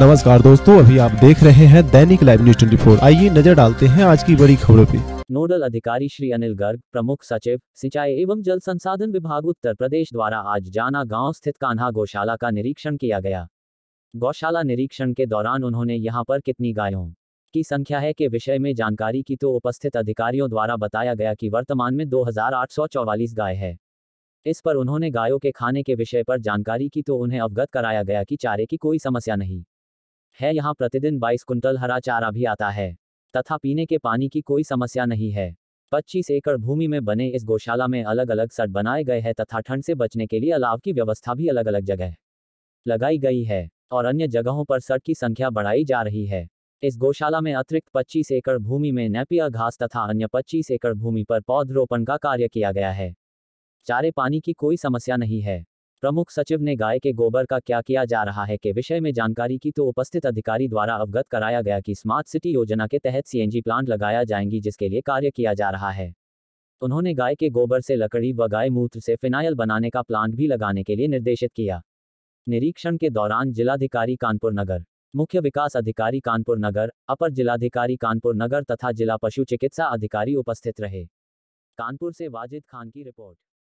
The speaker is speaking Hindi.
नमस्कार दोस्तों अभी आप देख रहे हैं दैनिक लाइव न्यूज ट्वेंटी फोर आइए नजर डालते हैं आज की बड़ी खबरों पे नोडल अधिकारी श्री अनिल गर्ग प्रमुख सचिव सिंचाई एवं जल संसाधन विभाग उत्तर प्रदेश द्वारा आज जाना गांव स्थित कान्हा गौशाला का निरीक्षण किया गया गौशाला निरीक्षण के दौरान उन्होंने यहाँ पर कितनी गायों की संख्या है के विषय में जानकारी की तो उपस्थित अधिकारियों द्वारा बताया गया कि वर्तमान में दो गाय है इस पर उन्होंने गायों के खाने के विषय पर जानकारी की तो उन्हें अवगत कराया गया कि चारे की कोई समस्या नहीं है यहाँ प्रतिदिन 22 कुंटल हरा चारा भी आता है तथा पीने के पानी की कोई समस्या नहीं है 25 एकड़ भूमि में बने इस गौशाला में अलग अलग सट बनाए गए हैं तथा ठंड से बचने के लिए अलाव की व्यवस्था भी अलग अलग जगह लगाई गई है और अन्य जगहों पर सट की संख्या बढ़ाई जा रही है इस गौशाला में अतिरिक्त 25 एकड़ भूमि में नेपिया घास तथा अन्य 25 एकड़ भूमि पर पौधरोपण का कार्य किया गया है चारे पानी की कोई समस्या नहीं है प्रमुख सचिव ने गाय के गोबर का क्या किया जा रहा है के विषय में जानकारी की तो उपस्थित अधिकारी द्वारा अवगत कराया गया कि स्मार्ट सिटी योजना के तहत सीएनजी प्लांट लगाया जाएंगी जिसके लिए कार्य किया जा रहा है उन्होंने गाय के गोबर से लकड़ी व गाय मूत्र से फिनाइल बनाने का प्लांट भी लगाने के लिए निर्देशित किया निरीक्षण के दौरान जिलाधिकारी कानपुर नगर मुख्य विकास अधिकारी कानपुर नगर अपर जिलाधिकारी कानपुर नगर तथा जिला पशु चिकित्सा अधिकारी उपस्थित रहे कानपुर से वाजिद खान की रिपोर्ट